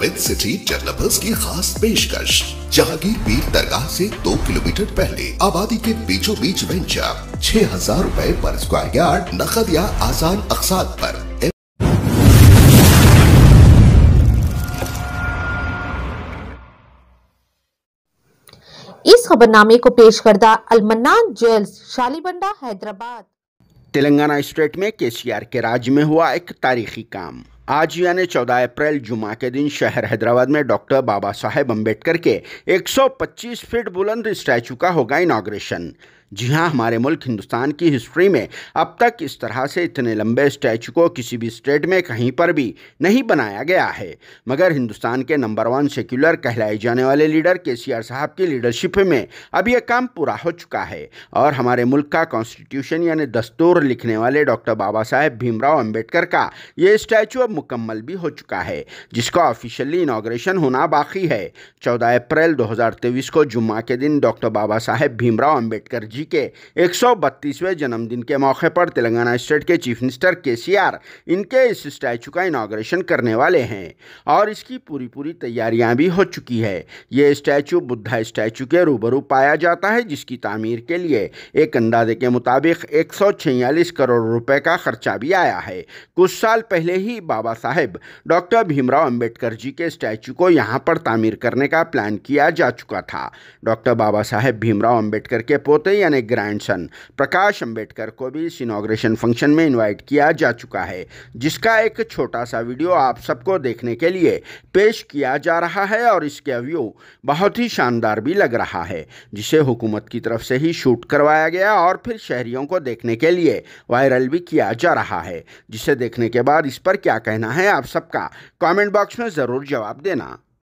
with city developers की खास पेशकश जहांगीर पीर दरगाह से दो किलोमीटर पहले आबादी के बीचों बीच वेंचर छह हजार रूपए पर स्क्वायर यार्ड नकद या आसान अकसाद पर इस खबरनामे को पेश करदा अलमन्नान ज्वेल्स शालीबंडा हैदराबाद तेलंगाना स्टेट में केसीआर के राज्य में हुआ एक तारीखी काम आज यानी 14 अप्रैल जुमा के दिन शहर हैदराबाद में डॉक्टर बाबा साहेब अम्बेडकर के 125 फीट बुलंद स्टैचू का होगा इनाग्रेशन जी हाँ हमारे मुल्क हिंदुस्तान की हिस्ट्री में अब तक इस तरह से इतने लंबे स्टैचू को किसी भी स्टेट में कहीं पर भी नहीं बनाया गया है मगर हिंदुस्तान के नंबर वन सेक्युलर कहलाए जाने वाले लीडर के सी आर साहब की लीडरशिप में अब यह काम पूरा हो चुका है और हमारे मुल्क का कॉन्स्टिट्यूशन यानी दस्तूर लिखने वाले डॉक्टर बाबा साहेब भीमराव अम्बेडकर का ये स्टैचू अब मुकम्मल भी हो चुका है जिसका ऑफिशियली इनाग्रेशन होना बाकी है 14 अप्रैल 2023 को जुम्मा के दिन डॉक्टर बाबा साहेब भीमराव अंबेडकर जी के 132वें जन्मदिन के मौके पर तेलंगाना स्टेट के चीफ मिनिस्टर के इनके इस स्टैचू का इनाग्रेशन करने वाले हैं और इसकी पूरी पूरी तैयारियां भी हो चुकी है ये स्टैचू बुद्धा स्टैचू के रूबरू पाया जाता है जिसकी तामीर के लिए एक अंदाजे के मुताबिक एक करोड़ रुपए का खर्चा भी आया है कुछ साल पहले ही बाबा बाबा साहेब डॉक्टर भीमराव अंबेडकर जी के स्टैचू को यहाँ पर तामीर करने का प्लान किया जा चुका था डॉक्टर बाबा साहेब भीमराव अंबेडकर के पोते यानी ग्रैंडसन प्रकाश अंबेडकर को भी इस इनाग्रेशन फंक्शन में इन्वाइट किया जा चुका है जिसका एक छोटा सा वीडियो आप सबको देखने के लिए पेश किया जा रहा है और इसके व्यू बहुत ही शानदार भी लग रहा है जिसे हुकूमत की तरफ से ही शूट करवाया गया और फिर शहरियों को देखने के लिए वायरल भी किया जा रहा है जिसे देखने के बाद इस पर क्या कहना कहना है आप सबका कमेंट बॉक्स में ज़रूर जवाब देना